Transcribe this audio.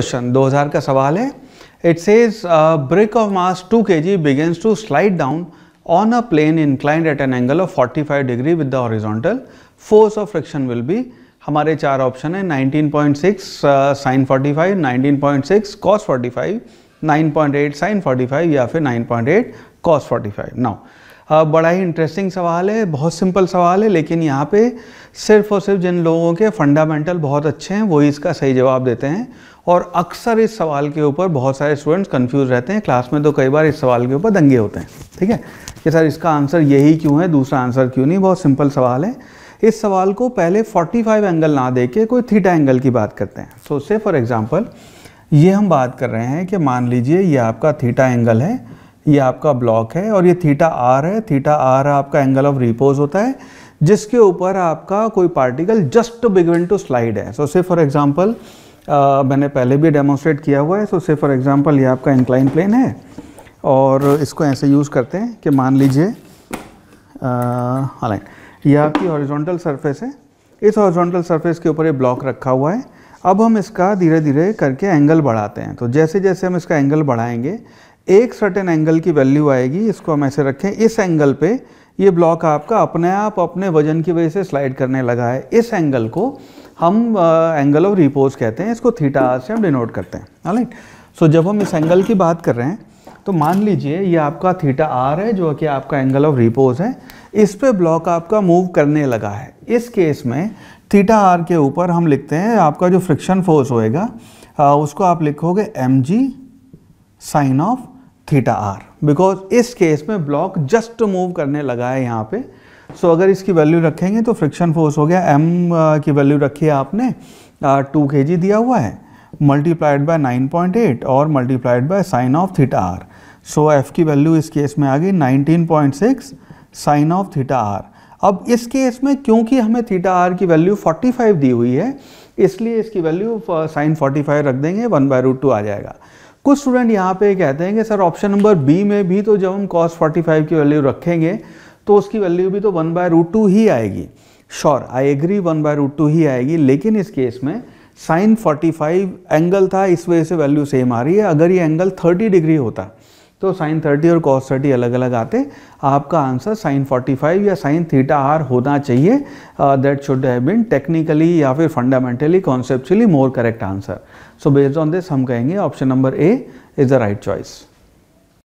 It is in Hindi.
क्वेश्चन 2000 का सवाल है it says break of mass 2 K G begins to slide down on a plane inclined at an angle of 45 degree with the horizontal force of friction will be हमारे चार ऑप्शन है 19.6 point six sine forty five nineteen cos forty five nine point या फिर 9.8 point eight cos forty five बड़ा ही इंटरेस्टिंग सवाल है बहुत सिंपल सवाल है लेकिन यहाँ पे सिर्फ और सिर्फ जिन लोगों के फंडामेंटल बहुत अच्छे हैं वही इसका सही जवाब देते हैं और अक्सर इस सवाल के ऊपर बहुत सारे स्टूडेंट्स कंफ्यूज रहते हैं क्लास में तो कई बार इस सवाल के ऊपर दंगे होते हैं ठीक है कि सर इसका आंसर यही क्यों है दूसरा आंसर क्यों नहीं बहुत सिंपल सवाल है इस सवाल को पहले 45 एंगल ना दे के कोई थीटा एंगल की बात करते हैं सो से फॉर एग्ज़ाम्पल ये हम बात कर रहे हैं कि मान लीजिए ये आपका थीटा एंगल है ये आपका ब्लॉक है और ये थीटा आर है थीटा आर आपका एंगल ऑफ रिपोज होता है जिसके ऊपर आपका कोई particle just begin to slide है सो से फॉर एग्जाम्पल मैंने पहले भी डेमोन्स्ट्रेट किया हुआ है सो से फॉर एग्जाम्पल ये आपका इंक्लाइन प्लेन है और इसको ऐसे यूज़ करते हैं कि मान लीजिए हालाइन ये आपकी हॉरिजॉन्टल सरफेस है इस हॉरिजॉन्टल सरफेस के ऊपर ये ब्लॉक रखा हुआ है अब हम इसका धीरे धीरे करके एंगल बढ़ाते हैं तो जैसे जैसे हम इसका एंगल बढ़ाएंगे एक सर्टेन एंगल की वैल्यू आएगी इसको हम ऐसे रखें इस एंगल पे ये ब्लॉक आपका अपने आप अपने वजन की वजह से स्लाइड करने लगा है इस एंगल को हम एंगल ऑफ रिपोज कहते हैं इसको थीटा आर से हम डिनोट करते हैं राइट सो जब हम इस एंगल की बात कर रहे हैं तो मान लीजिए ये आपका थीटा आर है जो कि आपका एंगल ऑफ रिपोज है इस पर ब्लॉक आपका मूव करने लगा है इस केस में थीटा आर के ऊपर हम लिखते हैं आपका जो फ्रिक्शन फोर्स होएगा उसको आप लिखोगे M G sine of theta R because इस केस में ब्लॉक जस्ट मूव करने लगा है यहाँ पे सो so, अगर इसकी वैल्यू रखेंगे तो फ्रिक्शन फोर्स हो गया एम uh, की वैल्यू रखी है आपने टू के जी दिया हुआ है मल्टीप्लाइड बाय 9.8 और multiplied by sine of theta R so F की वैल्यू इस केस में आ गई 19.6 साइन ऑफ थीटा आर अब इस केस में क्योंकि हमें थीटा आर की वैल्यू 45 दी हुई है इसलिए इसकी वैल्यू साइन 45 रख देंगे वन बाय रूट टू आ जाएगा कुछ स्टूडेंट यहाँ पे कहते हैं कि सर ऑप्शन नंबर बी में भी तो जब हम कॉस 45 की वैल्यू रखेंगे तो उसकी वैल्यू भी तो वन बाय रूट टू ही आएगी sure I agree one by root two ही आएगी लेकिन इस केस में साइन 45 एंगल था इस वजह से वैल्यू सेम आ रही है अगर ये एंगल 30 डिग्री होता तो साइन 30 और कॉस 30 अलग अलग आते आपका आंसर साइन 45 या साइन थीटा आर होना चाहिए that should have been technically या फिर fundamentally conceptually more correct answer so based on this हम कहेंगे option number A is the right choice